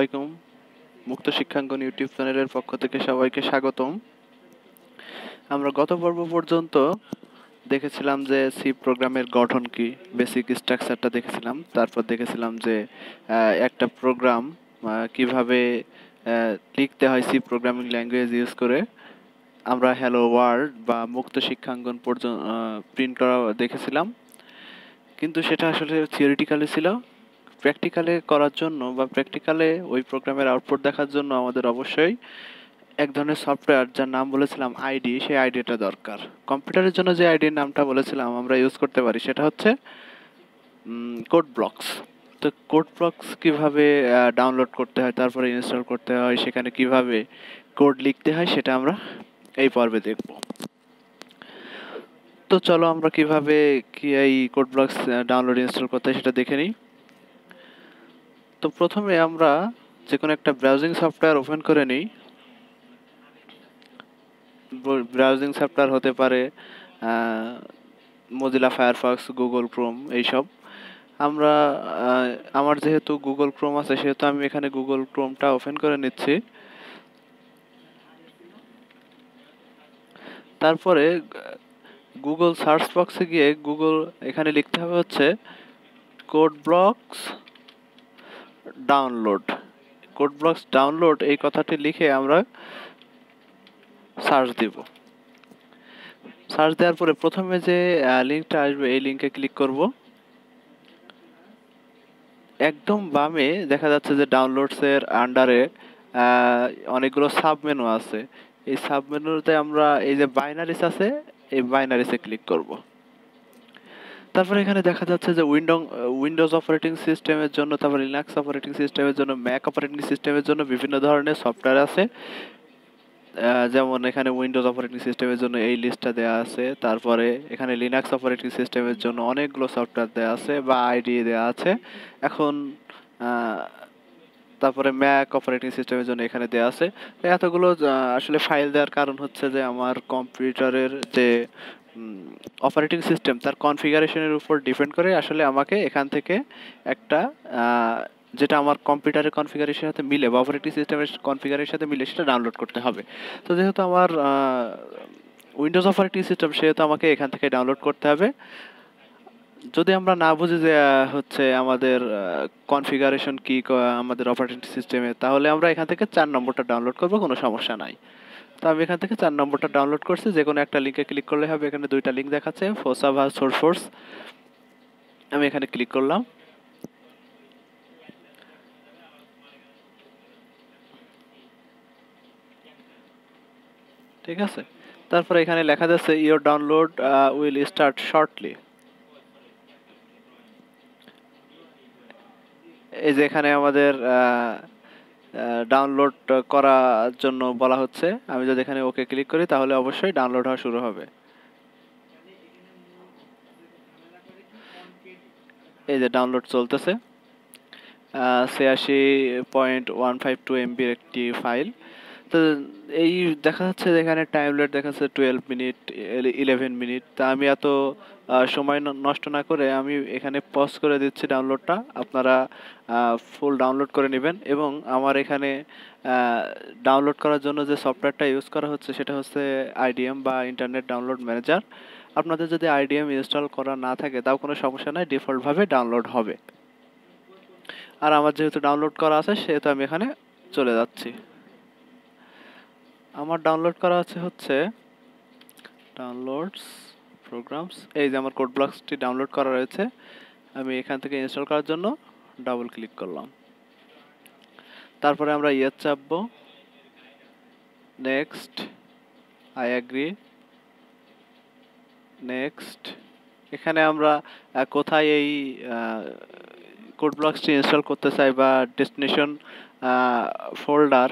আলাইকুম মুক্ত শিক্ষাঙ্গন ইউটিউব চ্যানেলের পক্ষ থেকে সবাইকে স্বাগতম আমরা গত পর্ব পর্যন্ত দেখেছিলাম যে সি প্রোগ্রামের গঠন কি বেসিক স্ট্রাকচারটা দেখেছিলাম তারপর দেখেছিলাম যে একটা প্রোগ্রাম কিভাবে লিখতে হয় সি প্রোগ্রামিং ল্যাঙ্গুয়েজ ইউজ করে আমরা হ্যালো ওয়ার্ড বা মুক্ত শিক্ষাঙ্গন পর্যন্ত প্রিন্ট করা দেখেছিলাম কিন্তু সেটা আসলে থিওরিটিক্যালি ছিল প্র্যাকটিক্যালে করার জন্য বা প্র্যাকটিক্যালে ওই প্রোগ্রামের আউটপুট দেখার জন্য আমাদের অবশ্যই এক ধরনের সফটওয়্যার যার নাম বলেছিলাম আইডি সেই আইডিটা দরকার কম্পিউটারের জন্য যে আইডির নামটা বলেছিলাম আমরা ইউজ করতে পারি সেটা হচ্ছে কোড ব্লকস তো কোড ব্লকস কীভাবে ডাউনলোড করতে হয় তারপরে ইনস্টল করতে হয় সেখানে কিভাবে কোড লিখতে হয় সেটা আমরা এই পর্বে দেখব তো চলো আমরা কিভাবে কি এই কোড ব্লকস ডাউনলোড ইনস্টল করতে হয় সেটা দেখে নিই তো প্রথমে আমরা যে কোনো একটা ব্রাউজিং সফটওয়্যার ওপেন করে নিই ব্রাউজিং সফটওয়্যার হতে পারে মজিলা ফায়ারফক্স গুগল ক্রোম এইসব আমরা আমার যেহেতু গুগল ক্রোম আছে সেহেতু আমি এখানে গুগল ক্রোমটা ওপেন করে নিচ্ছি তারপরে গুগল সার্চ বক্সে গিয়ে গুগল এখানে লিখতে হবে হচ্ছে code blocks download code blocks download এই কথাটি লিখে আমরা সার্চ দিব সার্চ দেওয়ার পরে প্রথমে যে লিঙ্কটা আসবে এই লিঙ্কে ক্লিক করব একদম বামে দেখা যাচ্ছে যে ডাউনলোডসের আন্ডারে অনেকগুলো সাবমেনু আছে এই সাবমেনুতে আমরা এই যে বাইনারিস আছে এই বাইনারিসে ক্লিক করবো তারপরে এখানে দেখা যাচ্ছে যে উইন্ডো উইন্ডোজ অপারেটিং সিস্টেমের জন্য তারপর লিনাক্স অপারেটিং সিস্টেমের জন্য ম্যাক অপারেটিং সিস্টেমের জন্য বিভিন্ন ধরনের সফটওয়্যার আছে যেমন এখানে উইন্ডোজ অপারেটিং সিস্টেমের জন্য এই লিস্টটা দেওয়া আছে তারপরে এখানে লিনাক্স অপারেটিং সিস্টেমের জন্য অনেকগুলো সফটওয়্যার দেওয়া আছে বা আইডি দেওয়া আছে এখন তারপরে ম্যাক অপারেটিং সিস্টেমের জন্য এখানে দেওয়া আছে এতগুলো আসলে ফাইল দেওয়ার কারণ হচ্ছে যে আমার কম্পিউটারের যে অপারেটিং সিস্টেম তার কনফিগারেশনের উপর ডিপেন্ড করে আসলে আমাকে এখান থেকে একটা যেটা আমার কম্পিউটারের কনফিগারেশনের সাথে মিলে বা অপারেটিং সিস্টেমের কনফিগারেশনের সাথে মিলে সেটা ডাউনলোড করতে হবে তো যেহেতু আমার উইন্ডোজ অপারেটিং সিস্টেম সেহেতু আমাকে এখান থেকে ডাউনলোড করতে হবে যদি আমরা না বুঝি যে হচ্ছে আমাদের কনফিগারেশন কি আমাদের অপারেটিং সিস্টেমে তাহলে আমরা এখান থেকে চার নম্বরটা ডাউনলোড করবো কোনো সমস্যা নাই তো আমি এখান থেকে চার নম্বরটা ডাউনলোড করছি যে কোনো একটা লিঙ্কে ক্লিক করলে হবে এখানে দুইটা লিঙ্ক দেখাচ্ছে ফোসাভা সোর ফোর্স আমি এখানে ক্লিক করলাম ঠিক আছে তারপরে এখানে লেখা যাচ্ছে your download will start shortly এই যে এখানে আমাদের ডাউনলোড করার জন্য বলা হচ্ছে আমি যদি এখানে ওকে ক্লিক করি তাহলে অবশ্যই ডাউনলোড হওয়া শুরু হবে এই যে ডাউনলোড চলতেছে ছিয়াশি পয়েন্ট ওয়ান ফাইভ টু এমবির একটি ফাইল তো এই দেখা যাচ্ছে এখানে টাইম লেট দেখা যাচ্ছে টুয়েলভ মিনিট ইলেভেন মিনিট তা আমি এত সময় নষ্ট না করে আমি এখানে পজ করে দিচ্ছি ডাউনলোডটা আপনারা ফুল ডাউনলোড করে নেবেন এবং আমার এখানে ডাউনলোড করার জন্য যে সফটওয়্যারটা ইউজ করা হচ্ছে সেটা হচ্ছে আইডিএম বা ইন্টারনেট ডাউনলোড ম্যানেজার আপনাদের যদি আইডিএম ইনস্টল করা না থাকে তাও কোনো সমস্যা নাই ডিফল্টভাবে ডাউনলোড হবে আর আমার যেহেতু ডাউনলোড করা আছে সেহেতু আমি এখানে চলে যাচ্ছি আমার ডাউনলোড করা আছে হচ্ছে ডাউনলোডস প্রোগ্রামস এই যে আমার কোড ব্লকসটি ডাউনলোড করা রয়েছে আমি এখান থেকে ইনস্টল করার জন্য ডাবল ক্লিক করলাম তারপরে আমরা ইয়ার চাপবো নেক্সট আই অ্যাগ্রি নেক্সট এখানে আমরা কোথায় এই কোড ব্লকসটি ইনস্টল করতে চাই বা ডেস্টিনেশন ফোল্ডার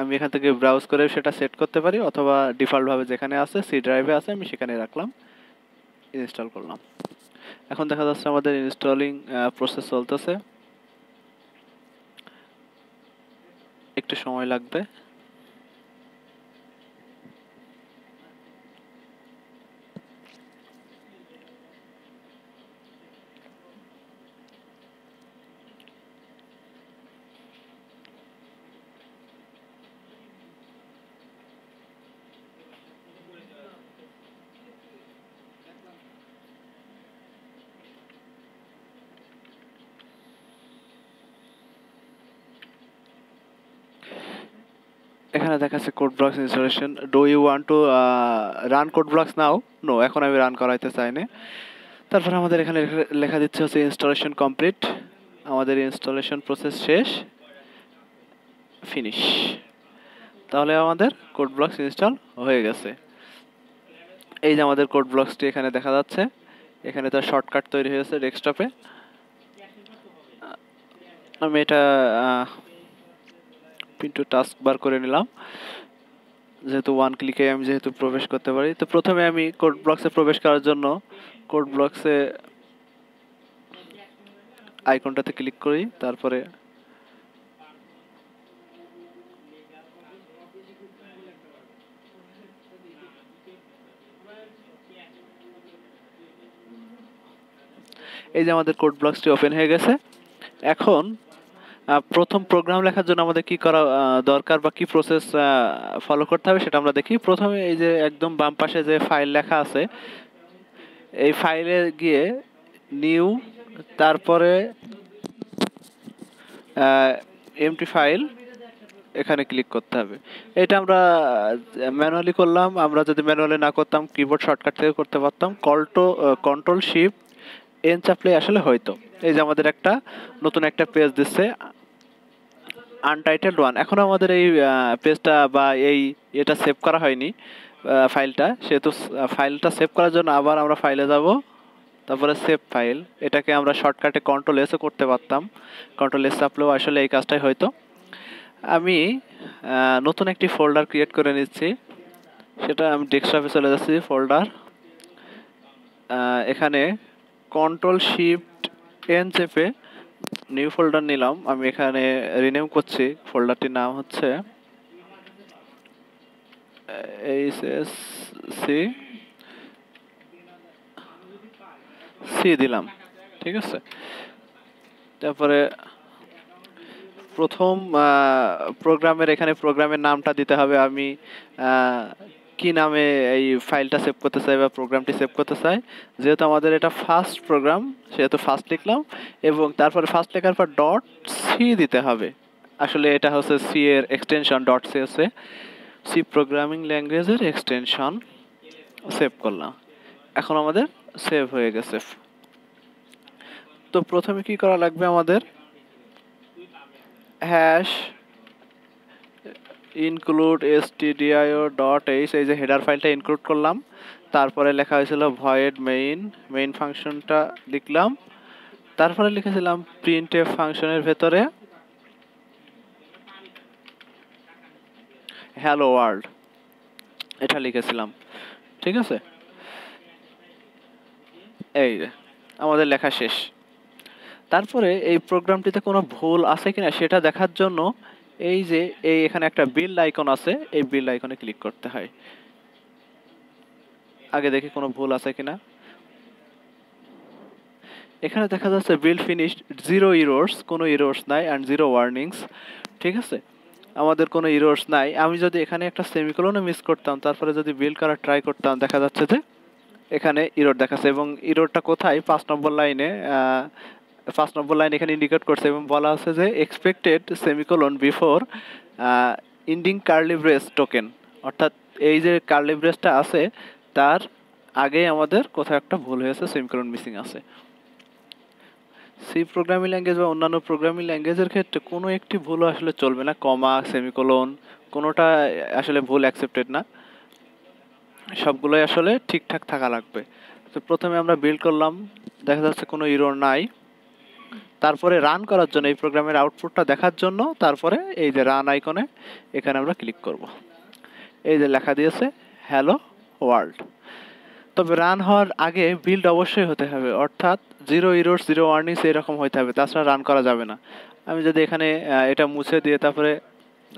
আমি এখান থেকে ব্রাউজ করে সেটা সেট করতে পারি অথবা ডিফল্টভাবে যেখানে আছে সি ড্রাইভে আছে আমি সেখানে রাখলাম ইনস্টল করলাম এখন দেখা যাচ্ছে আমাদের ইনস্টলিং প্রসেস চলতেছে একটু সময় লাগবে এখানে দেখাচ্ছে code block installation do you want to run code block now no এখন আমি রান করাইতে চাই না তারপর আমাদের এখানে লেখা দিচ্ছে হচ্ছে ইনস্টলেশন কমপ্লিট আমাদের ইনস্টলেশন প্রসেস শেষ ফিনিশ তাহলে আমাদের কোড ব্লক ইনস্টল হয়ে গেছে এই যে আমাদের কোড ব্লকসটি এখানে দেখা যাচ্ছে এখানে তার শর্টকাট তৈরি হয়েছে ডেস্কটপে আমি এটা ইন্টু টাস্ক বার করে নিলাম যেহেতু ওয়ান ক্লিকে আমি যেহেতু প্রবেশ করতে পারি তো প্রথমে আমি কোড ব্লক্সে প্রবেশ করার জন্য কোড ব্লক্সে আইকনটাতে ক্লিক করি তারপরে এই যে আমাদের কোড ব্লকসটি ওপেন হয়ে গেছে এখন প্রথম প্রোগ্রাম লেখার জন্য আমাদের কি করা দরকার বা কি প্রসেস ফলো করতে হবে সেটা আমরা দেখি প্রথমে এই যে একদম বাম পাশে যে ফাইল লেখা আছে এই ফাইলে গিয়ে নিউ তারপরে এমটি ফাইল এখানে ক্লিক করতে হবে এটা আমরা ম্যানুয়ালি করলাম আমরা যদি ম্যানুয়ালি না করতাম কিবোর্ড শর্টকাট থেকে করতে পারতাম কল্টো কন্ট্রোল শিপ এন চাপলে আসলে হয়তো এই যে আমাদের একটা নতুন একটা পেজ দিচ্ছে আনটাইটেলড ওয়ান এখনও আমাদের এই পেজটা বা এই এটা সেভ করা হয়নি ফাইলটা সেহেতু ফাইলটা সেভ করার জন্য আবার আমরা ফাইলে যাব তারপরে সেভ ফাইল এটাকে আমরা শর্টকাটে কন্ট্রোল এসও করতে পারতাম কন্ট্রোল এস চাপলেও আসলে এই কাজটাই হয়তো আমি নতুন একটি ফোল্ডার ক্রিয়েট করে নিচ্ছি সেটা আমি ডেস্কটপে চলে যাচ্ছি ফোল্ডার এখানে কন্ট্রোল শিফট এন চেপে নিউ ফোল্ডার নিলাম আমি এখানে রিনেম করছি ফোল্ডারটির নাম হচ্ছে এইচ এস সি সি দিলাম ঠিক আছে তারপরে প্রথম প্রোগ্রামের এখানে প্রোগ্রামের নামটা দিতে হবে আমি কি নামে এই ফাইলটা সেভ করতে চাই বা প্রোগ্রামটি সেভ করতে চাই যেহেতু আমাদের এটা ফার্স্ট প্রোগ্রাম সেহেতু ফার্স্ট লিখলাম এবং তারপরে ফার্স্ট লেখার পর ডট সি দিতে হবে আসলে এটা হচ্ছে সি এর এক্সটেনশন ডট সি হচ্ছে সি প্রোগ্রামিং ল্যাঙ্গুয়েজের এক্সটেনশন সেভ করলাম এখন আমাদের সেভ হয়ে গেছে তো প্রথমে কি করা লাগবে আমাদের hash include S TDIO dot H এই যে হেডার ফাইলটা ইনক্লুড করলাম তারপরে লেখা হয়েছিল ভয়েড মেইন মেইন ফাংশনটা লিখলাম তারপরে লিখেছিলাম প্রিন্ট এফ ফাংশনের ভেতরে হ্যালো ওয়ার্ল্ড এটা লিখেছিলাম ঠিক আছে এই আমাদের লেখা শেষ তারপরে এই প্রোগ্রামটিতে কোনো ভুল আছে কিনা সেটা দেখার জন্য এই যে এই এখানে একটা বিল আইকন আছে এই বিল আইকনে ক্লিক করতে হয় আগে দেখি কোনো ভুল আছে কিনা এখানে দেখা যাচ্ছে বিল ফিনিশড জিরো ইরোর্স কোনো ইরোর্স নাই অ্যান্ড জিরো ওয়ার্নিংস ঠিক আছে আমাদের কোনো ইরোর্স নাই আমি যদি এখানে একটা সেমিকোলনও মিস করতাম তারপরে যদি বিল করার ট্রাই করতাম দেখা যাচ্ছে যে এখানে ইরোড দেখাচ্ছে এবং ইরোডটা কোথায় পাঁচ নম্বর লাইনে পাঁচ নম্বর লাইন এখানে ইন্ডিকেট করছে এবং বলা আছে যে expected semicolon before ending curly brace token অর্থাৎ এই যে কার্লিব্রেসটা আছে তার আগে আমাদের কোথাও একটা ভুল হয়েছে সেমিকোলন মিসিং আছে সি প্রোগ্রামিং ল্যাঙ্গুয়েজ বা অন্যান্য প্রোগ্রামিং ল্যাঙ্গুয়েজের ক্ষেত্রে কোনো একটি ভুল আসলে চলবে না কমা সেমিকোলন কোনোটা আসলে ভুল অ্যাকসেপ্টেড না সবগুলোই আসলে ঠিকঠাক থাকা লাগবে তো প্রথমে আমরা বিল্ড করলাম দেখা যাচ্ছে কোনো ইরোর নাই তারপরে রান করার জন্য এই প্রোগ্রামের আউটপুটটা দেখার জন্য তারপরে এই যে রান আইকনে এখানে আমরা ক্লিক করব। এই যে লেখা দিয়েছে হ্যালো ওয়ার্ল্ড তবে রান হওয়ার আগে বিল্ড অবশ্যই হতে হবে অর্থাৎ জিরো ইরোর জিরো ওয়ার্নিংস এরকম হইতে হবে তাছাড়া রান করা যাবে না আমি যদি এখানে এটা মুছে দিয়ে তারপরে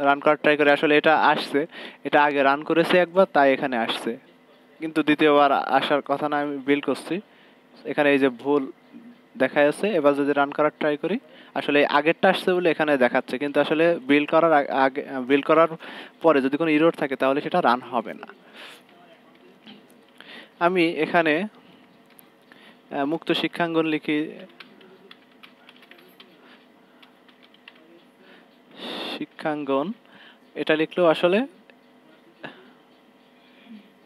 রান করার ট্রাই করে আসলে এটা আসছে এটা আগে রান করেছে একবার তাই এখানে আসছে কিন্তু দ্বিতীয়বার আসার কথা না আমি বিল্ড করছি এখানে এই যে ভুল দেখা যাচ্ছে এবার যদি রান করার ট্রাই করি আসলে আগেরটা আসছে বলে এখানে দেখাচ্ছে কিন্তু আসলে বিল করার আগে বিল করার পরে যদি কোনো ইরোড থাকে তাহলে সেটা রান হবে না আমি এখানে মুক্ত শিক্ষাঙ্গন লিখি শিক্ষাঙ্গন এটা লিখলেও আসলে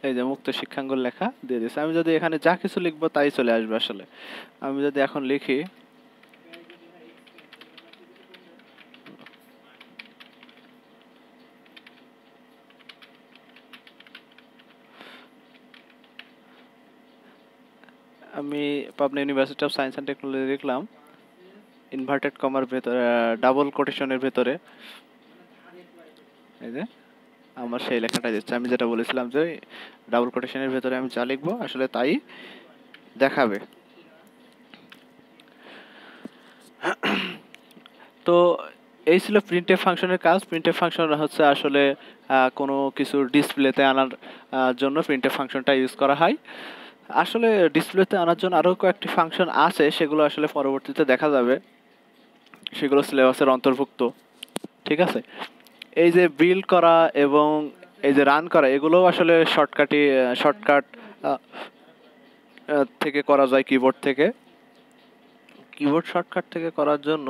এই যে মুক্ত শিক্ষাঙ্গন লেখা দিয়ে দিয়েছে আমি যদি এখানে যা কিছু লিখবো তাই চলে আসবে আসলে আমি যদি এখন লিখি আমি Pabna university of science and technology লিখলাম ইনভার্টেড কমার ভেতরে ডাবল কোটেশনের ভেতরে এই যে আমার সেই লেখাটা যাচ্ছে আমি যেটা বলেছিলাম যে ডাবল কোটেশনের ভেতরে আমি যা লিখবো আসলে তাই দেখাবে তো এই ছিল প্রিন্টের ফাংশনের কাজ প্রিন্টের ফাংশন হচ্ছে আসলে কোনো কিছু ডিসপ্লেতে আনার জন্য প্রিন্টের ফাংশনটা ইউজ করা হয় আসলে ডিসপ্লেতে আনার জন্য আরও কয়েকটি ফাংশন আছে সেগুলো আসলে পরবর্তীতে দেখা যাবে সেগুলো সিলেবাসের অন্তর্ভুক্ত ঠিক আছে এই যে বিল্ড করা এবং এই যে রান করা এগুলোও আসলে শর্টকাটি শর্টকাট থেকে করা যায় কিবোর্ড থেকে কিবোর্ড শর্টকাট থেকে করার জন্য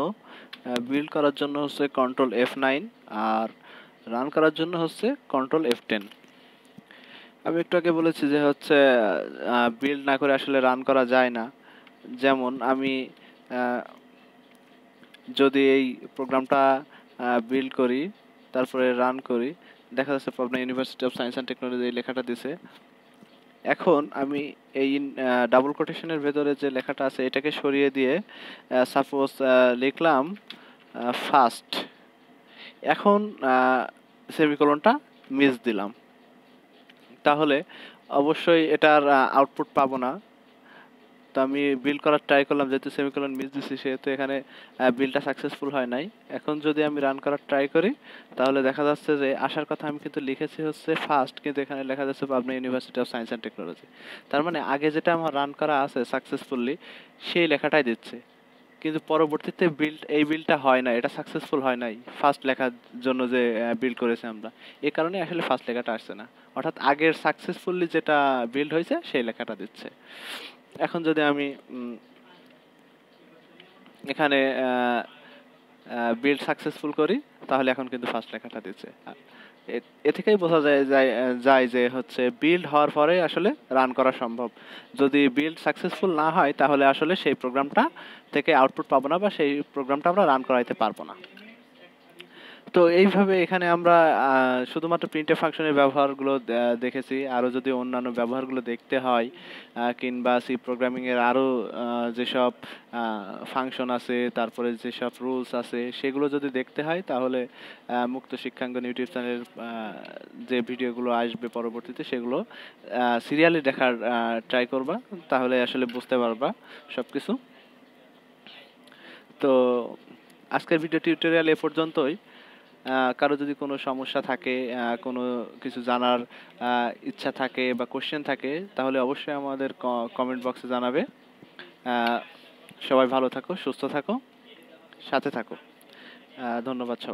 বিল্ড করার জন্য হচ্ছে কন্ট্রোল এফ নাইন আর রান করার জন্য হচ্ছে কন্ট্রোল এফ টেন আমি একটু আগে বলেছি যে হচ্ছে বিল্ড না করে আসলে রান করা যায় না যেমন আমি যদি এই প্রোগ্রামটা বিল্ড করি তারপরে রান করি দেখা যাচ্ছে Pabna university of science and technology লেখাটা দিছে এখন আমি এই ডাবল কোটেশনের ভেতরে যে লেখাটা আছে এটাকে সরিয়ে দিয়ে সাপোজ লিখলাম ফার্স্ট এখন সেমিকোলনটা মিস দিলাম তাহলে অবশ্যই এটার আউটপুট পাবো না তো আমি বিল্ড করার ট্রাই করলাম যেহেতু সেমিকোলন মিস দিছি সেহেতু এখানে বিলটা সাকসেসফুল হয় নাই এখন যদি আমি রান করার ট্রাই করি তাহলে দেখা যাচ্ছে যে আসার কথা আমি কিন্তু লিখেছি হচ্ছে ফার্স্ট কিন্তু এখানে লেখা যাচ্ছে Pabna university of science and technology তার মানে আগে যেটা আমার রান করা আছে সাকসেসফুললি সেই লেখাটাই দিচ্ছে কিন্তু পরবর্তীতে বিল্ড এই বিলটা হয় না এটা সাকসেসফুল হয় নাই ফার্স্ট লেখার জন্য যে বিল্ড করেছি আমরা এ কারণে আসলে ফার্স্ট লেখাটা আসছে না অর্থাৎ আগের সাকসেসফুললি যেটা বিল্ড হয়েছে সেই লেখাটা দিচ্ছে এখন যদি আমি এখানে বিল্ড সাকসেসফুল করি তাহলে এখন কিন্তু ফার্স্ট লেখাটা দিচ্ছে এ থেকেই বোঝা যায় যায় যে হচ্ছে বিল্ড হওয়ার পরে আসলে রান করা সম্ভব যদি বিল্ড সাকসেসফুল না হয় তাহলে আসলে সেই প্রোগ্রামটা থেকে আউটপুট পাবো না বা সেই প্রোগ্রামটা আমরা রান করাইতে পারবো না তো এইভাবে এখানে আমরা শুধুমাত্র প্রিন্টের ফাংশনের ব্যবহারগুলো দেখেছি আরও যদি অন্যান্য ব্যবহারগুলো দেখতে হয় কিংবা সি প্রোগ্রামিংয়ের আরও যেসব ফাংশন আছে তারপরে যেসব রুলস আছে সেগুলো যদি দেখতে হয় তাহলে মুক্ত শিক্ষাঙ্গন ইউটিউব চ্যানেলের যে ভিডিওগুলো আসবে পরবর্তীতে সেগুলো সিরিয়ালি দেখার ট্রাই করবা তাহলে আসলে বুঝতে পারবা সব কিছু তো আজকের ভিডিও টিউটোরিয়াল এ পর্যন্তই কারো যদি কোনো সমস্যা থাকে কোনো কিছু জানার ইচ্ছা থাকে বা কোশ্চেন থাকে তাহলে অবশ্যই আমাদের কমেন্ট বক্সে জানাবে সবাই ভালো থাকো সুস্থ থাকো সাথে থাকো ধন্যবাদ সবাই